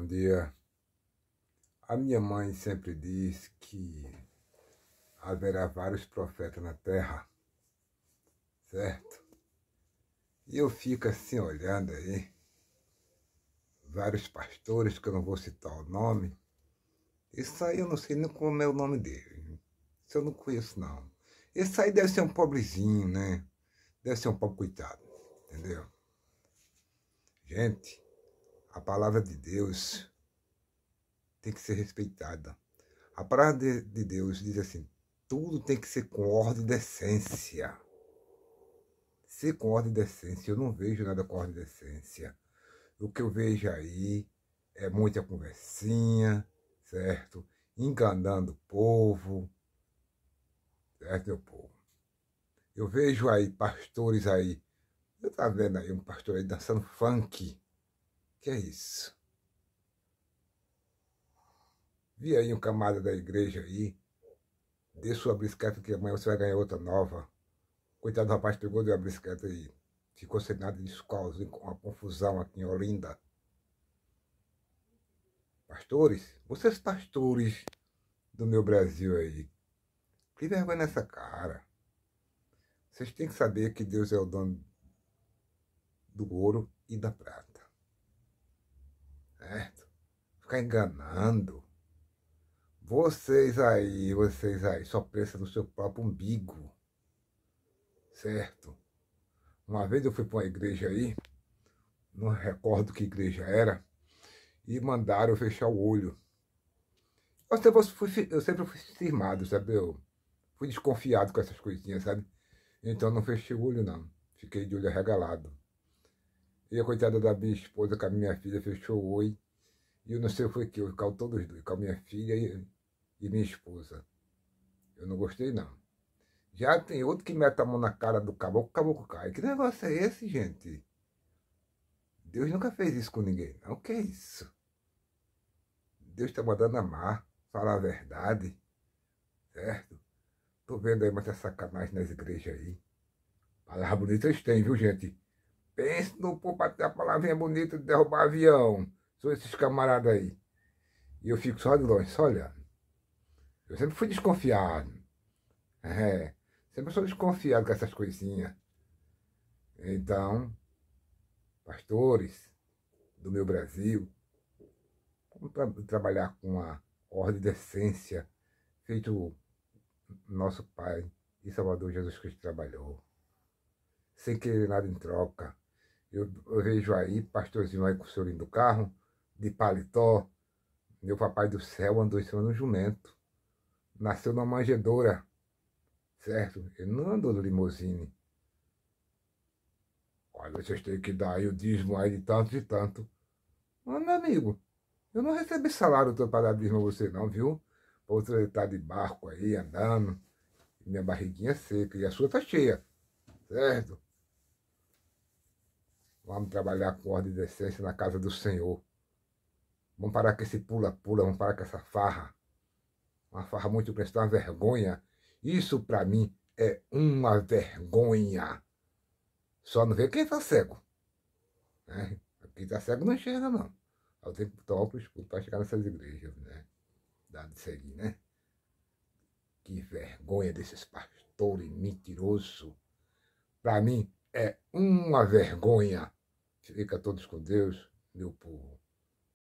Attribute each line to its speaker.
Speaker 1: Bom dia. A minha mãe sempre diz que haverá vários profetas na terra, certo? E eu fico assim olhando aí, vários pastores, que eu não vou citar o nome. Isso aí eu não sei nem como é o nome dele. Isso eu não conheço, não. Esse aí deve ser um pobrezinho, né? Deve ser um pobre coitado, entendeu? Gente a palavra de Deus tem que ser respeitada. A palavra de, de Deus diz assim: tudo tem que ser com ordem e decência. Ser com ordem e decência. Eu não vejo nada com ordem e decência. O que eu vejo aí é muita conversinha, certo? Enganando o povo, certo, meu povo? Eu vejo aí pastores aí, eu tá vendo aí um pastor aí dançando funk, que é isso. Vi aí um camada da igreja aí. Deixa sua brisqueta que amanhã você vai ganhar outra nova. Coitado do rapaz pegou de uma brisqueta aí. Ficou sem nada disso, com uma confusão aqui em Olinda. Pastores, vocês pastores do meu Brasil aí, que vergonha nessa cara. Vocês têm que saber que Deus é o dono do ouro e da prata ficar enganando. Vocês aí, vocês aí, só pensam no seu próprio umbigo. Certo? Uma vez eu fui para uma igreja aí, não recordo que igreja era, e mandaram fechar o olho. Eu sempre fui, eu sempre fui cismado, sabe? Eu fui desconfiado com essas coisinhas, sabe? Então não fechei o olho, não. Fiquei de olho arregalado. E a coitada da minha esposa com a minha filha fechou o olho eu não sei o que foi que eu ficava todos dois, com a minha filha e, e, minha esposa. Eu não gostei não. Já tem outro que mete a mão na cara do caboclo, o caboclo cai. Que negócio é esse, gente? Deus nunca fez isso com ninguém. Não, que é isso? Deus está mandando amar, falar a verdade, certo? Tô vendo aí muita sacanagem nas igrejas aí. Palavras bonitas tem, viu, gente? Pense no povo até a palavrinha bonita de derrubar avião. São esses camaradas aí. E eu fico só de longe, só olhando. Eu sempre fui desconfiado. É, sempre sou desconfiado com essas coisinhas. Então, pastores do meu Brasil, vamos tra trabalhar com a ordem de essência feito nosso Pai e Salvador Jesus Cristo trabalhou. Sem querer nada em troca. Eu, eu vejo aí, pastorzinho aí com o seu lindo carro, de paletó, meu papai do céu andou em cima jumento, nasceu numa manjedoura, certo? Ele não andou no limousine. Olha, vocês têm que dar aí o dízimo aí de tanto e tanto. Mas, meu amigo, eu não recebi salário para dar dízimo a você não, viu? Outra você estar tá de barco aí, andando, minha barriguinha é seca e a sua tá cheia, certo? Vamos trabalhar com ordem e decência na casa do Senhor. Vamos parar com esse pula-pula, vamos parar com essa farra. Uma farra muito prestada, uma vergonha. Isso para mim é uma vergonha. Só não vê quem tá cego. Né? Quem tá cego não enxerga, não. Eu tenho que tomar o escudo para chegar nessas igrejas, né? Dá de seguir, né? Que vergonha desses pastores mentirosos. Para mim é uma vergonha. Fica todos com Deus, meu povo.